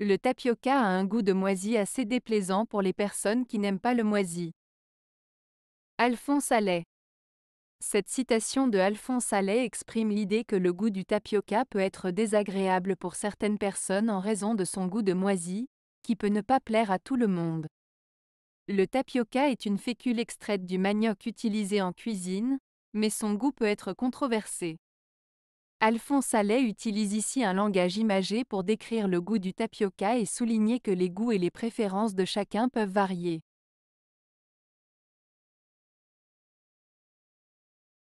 Le tapioca a un goût de moisi assez déplaisant pour les personnes qui n'aiment pas le moisi. Alphonse Allais Cette citation de Alphonse Allais exprime l'idée que le goût du tapioca peut être désagréable pour certaines personnes en raison de son goût de moisi, qui peut ne pas plaire à tout le monde. Le tapioca est une fécule extraite du manioc utilisée en cuisine, mais son goût peut être controversé. Alphonse Allais utilise ici un langage imagé pour décrire le goût du tapioca et souligner que les goûts et les préférences de chacun peuvent varier.